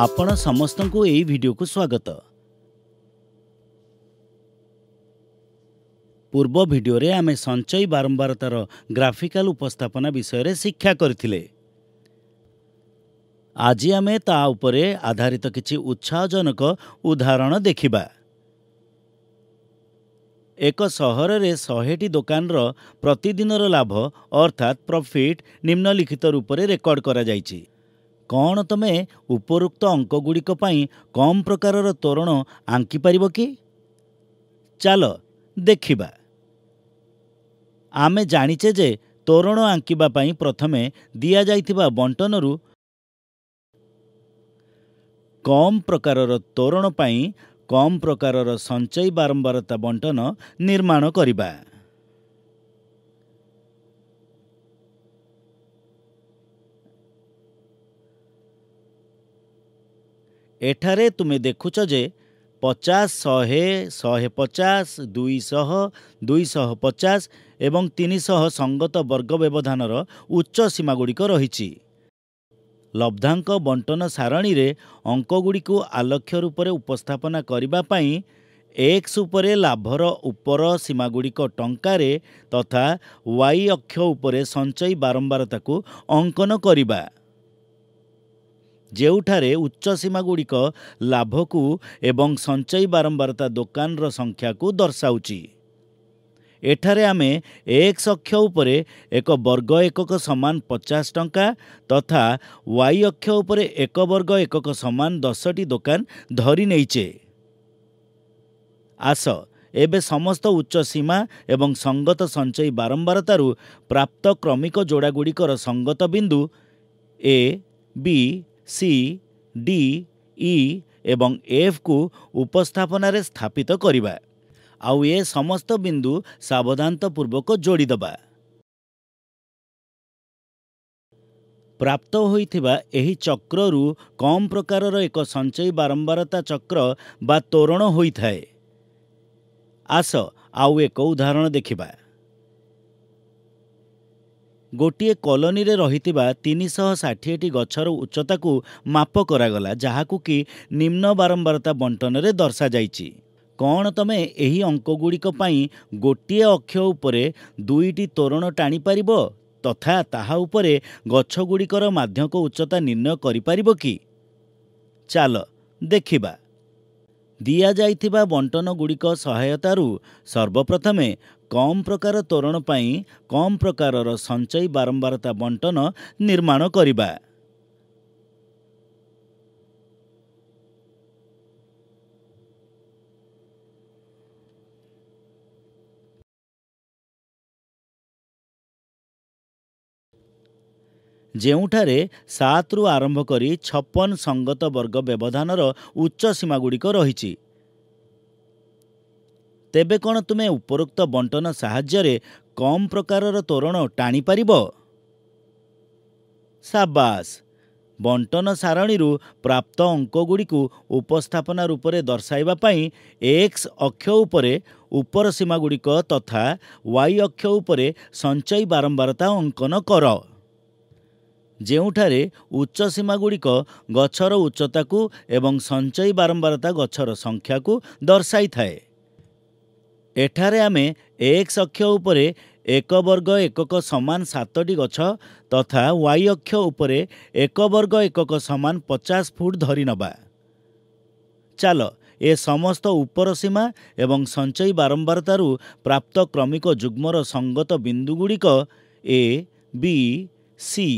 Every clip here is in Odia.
ଆପଣ ସମସ୍ତଙ୍କୁ ଏହି ଭିଡ଼ିଓକୁ ସ୍ୱାଗତ ପୂର୍ବ ଭିଡ଼ିଓରେ ଆମେ ସଞ୍ଚୟ ବାରମ୍ବାରତାର ଗ୍ରାଫିକାଲ ଉପସ୍ଥାପନା ବିଷୟରେ ଶିକ୍ଷା କରିଥିଲେ ଆଜି ଆମେ ତା ଉପରେ ଆଧାରିତ କିଛି ଉତ୍ସାହଜନକ ଉଦାହରଣ ଦେଖିବା ଏକ ସହରରେ ଶହେଟି ଦୋକାନର ପ୍ରତିଦିନର ଲାଭ ଅର୍ଥାତ୍ ପ୍ରଫିଟ୍ ନିମ୍ନଲିଖିତ ରୂପରେ ରେକର୍ଡ଼ କରାଯାଇଛି କ'ଣ ତୁମେ ଉପରୋକ୍ତ ଅଙ୍କଗୁଡ଼ିକ ପାଇଁ କମ୍ ପ୍ରକାରର ତୋରଣ ଆଙ୍କିପାରିବ କି ଚାଲ ଦେଖିବା ଆମେ ଜାଣିଛେ ଯେ ତୋରଣ ଆଙ୍କିବା ପାଇଁ ପ୍ରଥମେ ଦିଆଯାଇଥିବା ବଣ୍ଟନରୁ କମ୍ ପ୍ରକାରର ତୋରଣ ପାଇଁ କମ୍ ପ୍ରକାରର ସଞ୍ଚୟୀ ବାରମ୍ବାରତା ବଣ୍ଟନ ନିର୍ମାଣ କରିବା ଏଠାରେ ତୁମେ ଦେଖୁଛ ଯେ ପଚାଶ ଶହେ ଶହେ ପଚାଶ ଦୁଇଶହ ଦୁଇଶହ ପଚାଶ ଏବଂ ତିନିଶହ ସଙ୍ଗତ ବର୍ଗ ବ୍ୟବଧାନର ଉଚ୍ଚ ସୀମାଗୁଡ଼ିକ ରହିଛି ଲବ୍ଧାଙ୍କ ବଣ୍ଟନ ସାରଣୀରେ ଅଙ୍କଗୁଡ଼ିକୁ ଆଲକ୍ଷ୍ୟ ରୂପରେ ଉପସ୍ଥାପନା କରିବା ପାଇଁ ଏକ୍ସ ଉପରେ ଲାଭର ଉପର ସୀମାଗୁଡ଼ିକ ଟଙ୍କାରେ ତଥା ୱାଇ ଅକ୍ଷ ଉପରେ ସଞ୍ଚୟ ବାରମ୍ବାର ତାକୁ ଅଙ୍କନ କରିବା ଯେଉଁଠାରେ ଉଚ୍ଚ ସୀମା ଗୁଡ଼ିକ ଲାଭକୁ ଏବଂ ସଞ୍ଚୟ ବାରମ୍ବାରତା ଦୋକାନର ସଂଖ୍ୟାକୁ ଦର୍ଶାଉଛି ଏଠାରେ ଆମେ ଏକ ଅକ୍ଷ ଉପରେ ଏକ ବର୍ଗ ଏକକ ସମାନ ପଚାଶ ଟଙ୍କା ତଥା ୱାଇ ଅକ୍ଷ ଉପରେ ଏକ ବର୍ଗ ଏକକ ସମାନ ଦଶଟି ଦୋକାନ ଧରି ନେଇଛେ ଆସ ଏବେ ସମସ୍ତ ଉଚ୍ଚ ସୀମା ଏବଂ ସଙ୍ଗତ ସଞ୍ଚୟ ବାରମ୍ବାରତାରୁ ପ୍ରାପ୍ତ କ୍ରମିକ ଯୋଡ଼ାଗୁଡ଼ିକର ସଙ୍ଗତ ବିନ୍ଦୁ ଏ ବି ସି ଡି ଇ ଏବଂ ଏଫ୍କୁ ଉପସ୍ଥାପନାରେ ସ୍ଥାପିତ କରିବା ଆଉ ଏ ସମସ୍ତ ବିନ୍ଦୁ ସାବଧାନତପୂର୍ବକ ଯୋଡ଼ିଦେବା ପ୍ରାପ୍ତ ହୋଇଥିବା ଏହି ଚକ୍ରରୁ କମ୍ ପ୍ରକାରର ଏକ ସଞ୍ଚୟୀ ବାରମ୍ବାରତା ଚକ୍ର ବା ତୋରଣ ହୋଇଥାଏ ଆସ ଆଉ ଏକ ଉଦାହରଣ ଦେଖିବା ଗୋଟିଏ କଲୋନୀରେ ରହିଥିବା ତିନିଶହ ଷାଠିଏଟି ଗଛର ଉଚ୍ଚତାକୁ ମାପ କରାଗଲା ଯାହାକୁ କି ନିମ୍ନ ବାରମ୍ବାରତା ବଣ୍ଟନରେ ଦର୍ଶାଯାଇଛି କ'ଣ ତୁମେ ଏହି ଅଙ୍କଗୁଡ଼ିକ ପାଇଁ ଗୋଟିଏ ଅକ୍ଷ ଉପରେ ଦୁଇଟି ତୋରଣ ଟାଣିପାରିବ ତଥା ତାହା ଉପରେ ଗଛଗୁଡ଼ିକର ମାଧ୍ୟକ ଉଚ୍ଚତା ନିର୍ଣ୍ଣୟ କରିପାରିବ କି ଚାଲ ଦେଖିବା ଦିଆଯାଇଥିବା ବଣ୍ଟନଗୁଡ଼ିକ ସହାୟତାରୁ ସର୍ବପ୍ରଥମେ କମ୍ ପ୍ରକାର ତୋରଣ ପାଇଁ କମ୍ ପ୍ରକାରର ସଞ୍ଚୟୀ ବାରମ୍ବାରତା ବଣ୍ଟନ ନିର୍ମାଣ କରିବା ଯେଉଁଠାରେ ସାତରୁ ଆରମ୍ଭ କରି ଛପନ ସଙ୍ଗତ ବର୍ଗ ବ୍ୟବଧାନର ଉଚ୍ଚ ସୀମାଗୁଡ଼ିକ ରହିଛି ତେବେ କ'ଣ ତୁମେ ଉପରୋକ୍ତ ବଣ୍ଟନ ସାହାଯ୍ୟରେ କମ୍ ପ୍ରକାରର ତୋରଣ ଟାଣିପାରିବ ସାବାସ ବଣ୍ଟନ ସାରଣୀରୁ ପ୍ରାପ୍ତ ଅଙ୍କଗୁଡ଼ିକୁ ଉପସ୍ଥାପନା ରୂପରେ ଦର୍ଶାଇବା ପାଇଁ ଏକ୍ସ ଅକ୍ଷ ଉପରେ ଉପର ସୀମାଗୁଡ଼ିକ ତଥା ୱାଇ ଅକ୍ଷ ଉପରେ ସଞ୍ଚୟ ବାରମ୍ବାରତା ଅଙ୍କନ କର ଯେଉଁଠାରେ ଉଚ୍ଚ ସୀମାଗୁଡ଼ିକ ଗଛର ଉଚ୍ଚତାକୁ ଏବଂ ସଞ୍ଚୟ ବାରମ୍ବାରତା ଗଛର ସଂଖ୍ୟାକୁ ଦର୍ଶାଇଥାଏ ଏଠାରେ ଆମେ ଏକ୍ସ ଅକ୍ଷ ଉପରେ ଏକ ବର୍ଗ ଏକକ ସମାନ ସାତଟି ଗଛ ତଥା ୱାଇ ଅକ୍ଷ ଉପରେ ଏକ ବର୍ଗ ଏକକ ସମାନ ପଚାଶ ଫୁଟ ଧରି ନେବା ଚାଲ ଏ ସମସ୍ତ ଉପର ସୀମା ଏବଂ ସଞ୍ଚୟୀ ବାରମ୍ବାରତାରୁ ପ୍ରାପ୍ତ କ୍ରମିକ ଯୁଗ୍ମର ସଙ୍ଗତ ବିନ୍ଦୁଗୁଡ଼ିକ A B C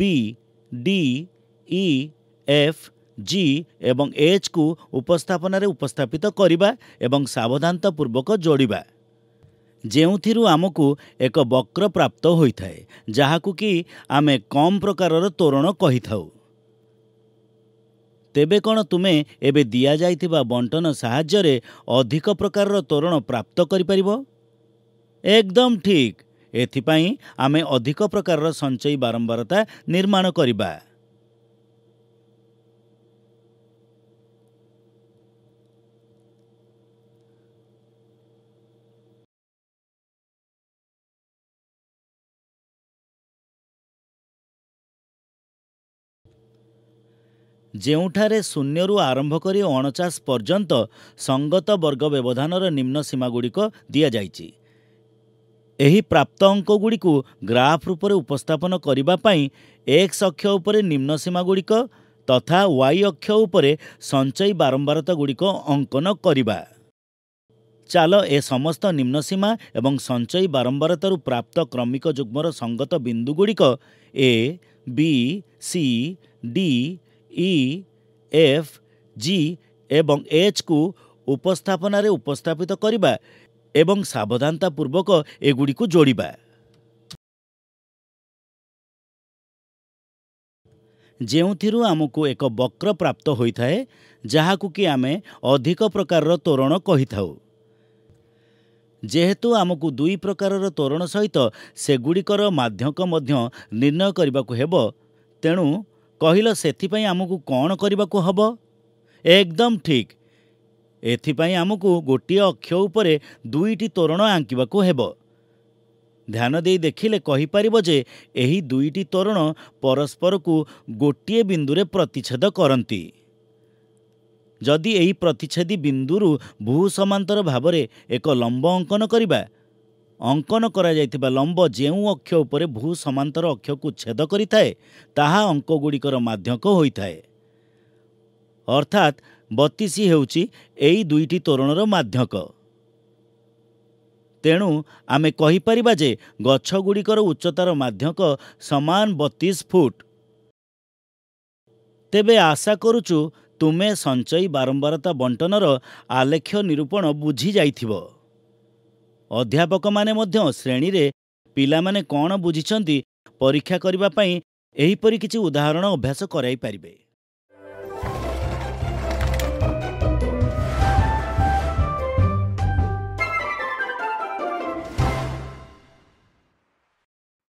B D E F G ଏବଂ ଏଚ୍କୁ ଉପସ୍ଥାପନାରେ ଉପସ୍ଥାପିତ କରିବା ଏବଂ ସାବଧାନତାପୂର୍ବକ ଯୋଡ଼ିବା ଯେଉଁଥିରୁ ଆମକୁ ଏକ ବକ୍ର ପ୍ରାପ୍ତ ହୋଇଥାଏ ଯାହାକୁ କି ଆମେ କମ୍ ପ୍ରକାରର ତୋରଣ କହିଥାଉ ତେବେ କ'ଣ ତୁମେ ଏବେ ଦିଆଯାଇଥିବା ବଣ୍ଟନ ସାହାଯ୍ୟରେ ଅଧିକ ପ୍ରକାରର ତୋରଣ ପ୍ରାପ୍ତ କରିପାରିବ ଏକଦମ୍ ଠିକ୍ ଏଥିପାଇଁ ଆମେ ଅଧିକ ପ୍ରକାରର ସଞ୍ଚୟୀ ବାରମ୍ବାରତା ନିର୍ମାଣ କରିବା ଯେଉଁଠାରେ ଶୂନ୍ୟରୁ ଆରମ୍ଭ କରି ଅଣଚାଶ ପର୍ଯ୍ୟନ୍ତ ସଙ୍ଗତ ବର୍ଗ ବ୍ୟବଧାନର ନିମ୍ନ ସୀମାଗୁଡ଼ିକ ଦିଆଯାଇଛି ଏହି ପ୍ରାପ୍ତ ଅଙ୍କଗୁଡ଼ିକୁ ଗ୍ରାଫ୍ ରୂପରେ ଉପସ୍ଥାପନ କରିବା ପାଇଁ ଏକ୍ସ ଅକ୍ଷ ଉପରେ ନିମ୍ନ ସୀମାଗୁଡ଼ିକ ତଥା ୱାଇ ଅକ୍ଷ ଉପରେ ସଞ୍ଚୟୀ ଗୁଡ଼ିକ ଅଙ୍କନ କରିବା ଚାଲ ଏ ସମସ୍ତ ନିମ୍ନ ସୀମା ଏବଂ ସଞ୍ଚୟୀ ବାରମ୍ବାରତାରୁ ପ୍ରାପ୍ତ କ୍ରମିକ ଯୁଗ୍ମର ସଙ୍ଗତ ବିନ୍ଦୁଗୁଡ଼ିକ A B C D E F G ଏବଂ ଏଚ୍କୁ ଉପସ୍ଥାପନାରେ ଉପସ୍ଥାପିତ କରିବା ଏବଂ ସାବଧାନତା ପୂର୍ବକ ଏଗୁଡ଼ିକୁ ଯୋଡ଼ିବା ଯେଉଁଥିରୁ ଆମକୁ ଏକ ବକ୍ର ପ୍ରାପ୍ତ ହୋଇଥାଏ ଯାହାକୁ କି ଆମେ ଅଧିକ ପ୍ରକାରର ତୋରଣ କହିଥାଉ ଯେହେତୁ ଆମକୁ ଦୁଇ ପ୍ରକାରର ତୋରଣ ସହିତ ସେଗୁଡ଼ିକର ମାଧ୍ୟକ ମଧ୍ୟ ନିର୍ଣ୍ଣୟ କରିବାକୁ ହେବ ତେଣୁ କହିଲ ସେଥିପାଇଁ ଆମକୁ କ'ଣ କରିବାକୁ ହେବ ଏକଦମ୍ ଠିକ୍ ଏଥିପାଇଁ ଆମକୁ ଗୋଟିଏ ଅକ୍ଷ ଉପରେ ଦୁଇଟି ତୋରଣ ଆଙ୍କିବାକୁ ହେବ ଧ୍ୟାନ ଦେଇ ଦେଖିଲେ କହିପାରିବ ଯେ ଏହି ଦୁଇଟି ତୋରଣ ପରସ୍ପରକୁ ଗୋଟିଏ ବିନ୍ଦୁରେ ପ୍ରତିଚ୍ଛେଦ କରନ୍ତି ଯଦି ଏହି ପ୍ରତିଚ୍ଛେଦୀ ବିନ୍ଦୁରୁ ଭୂ ସମାନ୍ତର ଭାବରେ ଏକ ଲମ୍ବ ଅଙ୍କନ କରିବା ଅଙ୍କନ କରାଯାଇଥିବା ଲମ୍ବ ଯେଉଁ ଅକ୍ଷ ଉପରେ ଭୂ ସମାନ୍ତର ଅକ୍ଷକୁ ଛେଦ କରିଥାଏ ତାହା ଅଙ୍କଗୁଡ଼ିକର ମାଧ୍ୟକ ହୋଇଥାଏ ଅର୍ଥାତ୍ ବତିଶ ହେଉଛି ଏହି ଦୁଇଟି ତୋରଣର ମାଧ୍ୟକ ତେଣୁ ଆମେ କହିପାରିବା ଯେ ଗଛଗୁଡ଼ିକର ଉଚ୍ଚତାର ମାଧ୍ୟକ ସମାନ ବତିଶ ଫୁଟ ତେବେ ଆଶା କରୁଛୁ ତୁମେ ସଞ୍ଚୟୀ ବାରମ୍ବାରତା ବଣ୍ଟନର ଆଲେଖ୍ୟ ନିରୂପଣ ବୁଝିଯାଇଥିବ ଅଧ୍ୟାପକମାନେ ମଧ୍ୟ ଶ୍ରେଣୀରେ ପିଲାମାନେ କ'ଣ ବୁଝିଛନ୍ତି ପରୀକ୍ଷା କରିବା ପାଇଁ ଏହିପରି କିଛି ଉଦାହରଣ ଅଭ୍ୟାସ କରାଇପାରିବେ